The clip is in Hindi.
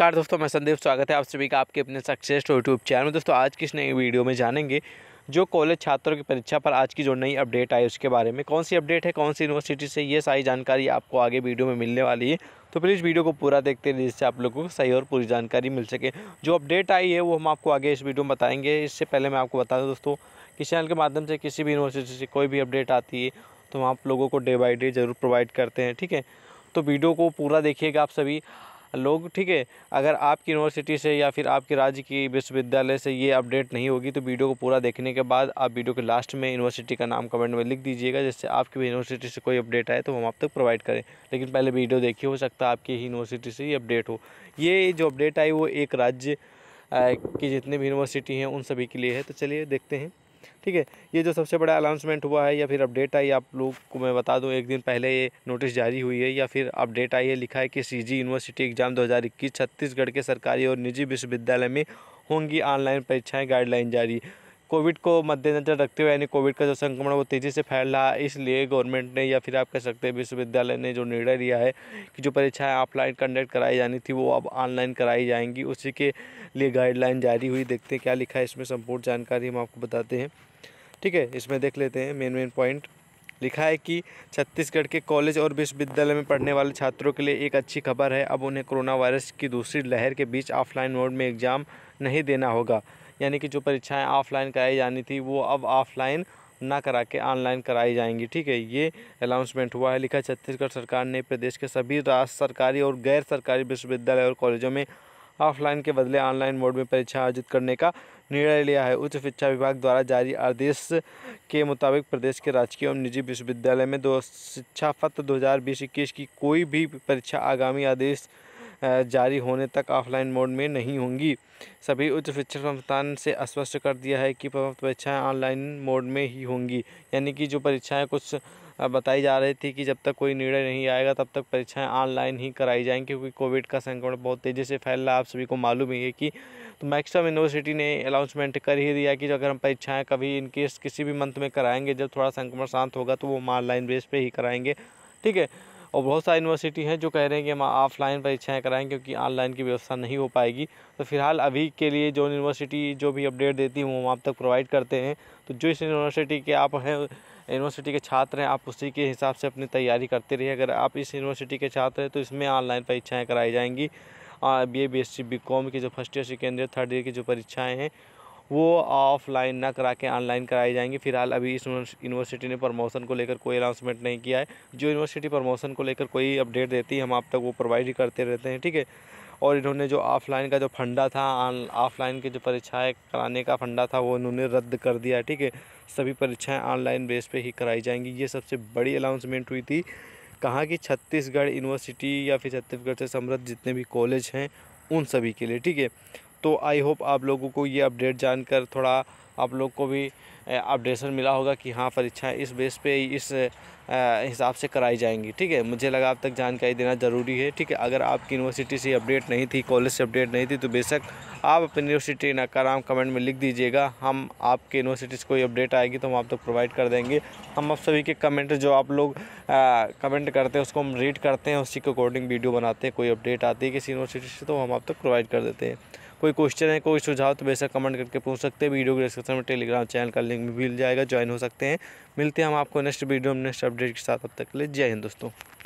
नमस्कार दोस्तों मैं संदीप स्वागत है आप सभी का आपके अपने सक्सेस यूट्यूब चैनल में दोस्तों आज किस नई वीडियो में जानेंगे जो कॉलेज छात्रों की परीक्षा पर आज की जो नई अपडेट आई उसके बारे में कौन सी अपडेट है कौन सी यूनिवर्सिटी से ये सारी जानकारी आपको आगे वीडियो में मिलने वाली है तो प्लीज़ वीडियो को पूरा देखते रहिए जिससे आप लोगों को सही और पूरी जानकारी मिल सके जो अपडेट आई है वो हम आपको आगे इस वीडियो में बताएंगे इससे पहले मैं आपको बता दूँ दोस्तों किस चैनल के माध्यम से किसी भी यूनिवर्सिटी से कोई भी अपडेट आती है तो हम आप लोगों को डे बाई डे ज़रूर प्रोवाइड करते हैं ठीक है तो वीडियो को पूरा देखिएगा आप सभी लोग ठीक है अगर आपकी यूनिवर्सिटी से या फिर आपके राज्य की विश्वविद्यालय से ये अपडेट नहीं होगी तो वीडियो को पूरा देखने के बाद आप वीडियो के लास्ट में यूनिवर्सिटी का नाम कमेंट में लिख दीजिएगा जिससे आपकी यूनिवर्सिटी से कोई अपडेट आए तो हम आप तक प्रोवाइड करें लेकिन पहले वीडियो देखिए हो सकता है आपकी ही यूनिवर्सिटी से ही अपडेट हो ये जो अपडेट आई वो एक राज्य की जितने भी यूनिवर्सिटी हैं उन सभी के लिए है तो चलिए देखते हैं ठीक है ये जो सबसे बड़ा अनाउंसमेंट हुआ है या फिर अपडेट आई आप लोग को मैं बता दूं एक दिन पहले ये नोटिस जारी हुई है या फिर अपडेट आई है लिखा है कि सीजी यूनिवर्सिटी एग्ज़ाम 2021 छत्तीसगढ़ के सरकारी और निजी विश्वविद्यालय में होंगी ऑनलाइन परीक्षाएं गाइडलाइन जारी कोविड को मद्देनजर रखते हुए यानी कोविड का जो संक्रमण वो तेज़ी से फैल रहा है इसलिए गवर्नमेंट ने या फिर आप कह सकते हैं विश्वविद्यालय ने जो निर्णय लिया है कि जो परीक्षाएं ऑफलाइन कंडक्ट कराई जानी थी वो अब ऑनलाइन कराई जाएंगी उसी के लिए गाइडलाइन जारी हुई देखते हैं क्या लिखा है इसमें संपूर्ण जानकारी हम आपको बताते हैं ठीक है इसमें देख लेते हैं मेन मेन पॉइंट लिखा है कि छत्तीसगढ़ के कॉलेज और विश्वविद्यालय में पढ़ने वाले छात्रों के लिए एक अच्छी खबर है अब उन्हें कोरोना वायरस की दूसरी लहर के बीच ऑफलाइन मोड में एग्ज़ाम नहीं देना होगा यानी कि जो परीक्षाएं ऑफ़लाइन कराई जानी थी वो अब ऑफ़लाइन ना करा के ऑनलाइन कराई जाएंगी ठीक है ये अनाउंसमेंट हुआ है लिखा छत्तीसगढ़ सरकार ने प्रदेश के सभी राज्य सरकारी और गैर सरकारी विश्वविद्यालय और कॉलेजों में ऑफलाइन के बदले ऑनलाइन मोड में परीक्षा आयोजित करने का निर्णय लिया है उच्च शिक्षा विभाग द्वारा जारी आदेश के मुताबिक प्रदेश के राजकीय और निजी विश्वविद्यालय में दो शिक्षा पत्र दो हज़ार की कोई भी परीक्षा आगामी आदेश जारी होने तक ऑफलाइन मोड में नहीं होंगी सभी उच्च शिक्षण संस्थान से स्पष्ट कर दिया है कि परीक्षाएँ ऑनलाइन मोड में ही होंगी यानी कि जो परीक्षाएँ कुछ बताई जा रही थी कि जब तक कोई निर्णय नहीं आएगा तब तक परीक्षाएं ऑनलाइन ही कराई जाएंगी क्योंकि कोविड का संक्रमण बहुत तेज़ी से फैल रहा है आप सभी को मालूम ही है कि तो मैक्सिमम यूनिवर्सिटी ने अनाउंसमेंट कर ही दिया कि अगर हम परीक्षाएं कभी इनकेस किसी भी मंथ में कराएंगे जब थोड़ा संक्रमण शांत होगा तो वो हम ऑनलाइन बेस पर ही कराएंगे ठीक है और बहुत सारी यूनिवर्सिटी हैं जो कह रहे हैं कि हम ऑफ़लाइन परीक्षाएँ कराएँ क्योंकि ऑनलाइन की व्यवस्था नहीं हो पाएगी तो फिलहाल अभी के लिए जो यूनिवर्सिटी जो भी अपडेट देती हूँ हम आप तक प्रोवाइड करते हैं तो जो इस यूनिवर्सिटी के आप हैं यूनिवर्सिटी के छात्र हैं आप उसी के हिसाब से अपनी तैयारी करते रहिए अगर आप इस यूनिवर्सिटी के छात्र हैं तो इसमें ऑनलाइन परीक्षाएँ कराई जाएंगी B A B S C B com की जो first year second year third year की जो परीक्षाएँ हैं वो ऑफ़लाइन ना करा के ऑनलाइन कराई जाएंगी फिलहाल अभी इस यूनिवर्सिटी ने प्रमोशन को लेकर कोई अनाउंसमेंट नहीं किया है जो यूनिवर्सिटी प्रमोशन को लेकर कोई अपडेट देती है हम आप तक वो प्रोवाइड ही करते रहते हैं ठीक है और इन्होंने जो ऑफ़लाइन का जो फंडा था ऑफ़लाइन की जो परीक्षाएं कराने का फंडा था वो इन्होंने रद्द कर दिया ठीक है सभी परीक्षाएं ऑनलाइन बेस पे ही कराई जाएंगी ये सबसे बड़ी अनाउंसमेंट हुई थी कहाँ की छत्तीसगढ़ यूनिवर्सिटी या फिर छत्तीसगढ़ से समृद्ध जितने भी कॉलेज हैं उन सभी के लिए ठीक है तो आई होप आप लोगों को ये अपडेट जानकर थोड़ा आप लोग को भी अपडेशन मिला होगा कि हाँ परीक्षाएँ इस बेस पे इस हिसाब से कराई जाएंगी ठीक है मुझे लगा आप तक जानकारी देना ज़रूरी है ठीक है अगर आपकी यूनिवर्सिटी से अपडेट नहीं थी कॉलेज से अपडेट नहीं थी तो बेशक आप अपनी यूनिवर्सिटी ना का नाम कमेंट में लिख दीजिएगा हम आपके यूनिवर्सिटी से कोई अपडेट आएगी तो हम आप तक तो प्रोवाइड कर देंगे हम आप सभी के कमेंट जो आप लोग कमेंट करते हैं उसको हम रीड करते हैं उसी के अकॉर्डिंग वीडियो बनाते हैं कोई अपडेट आती है किसी यूनिवर्सिटी से तो हम आप तक तो प्रोवाइड कर देते हैं कोई क्वेश्चन है कोई सुझाव तो बेशक कमेंट करके पूछ सकते हैं वीडियो के डिस्क्रिप्शन में टेलीग्राम चैनल का लिंक भी मिल जाएगा ज्वाइन हो सकते हैं मिलते हैं हम आपको नेक्स्ट वीडियो में नेक्स्ट अपडेट के साथ अब तक ले जय हिंद दोस्तों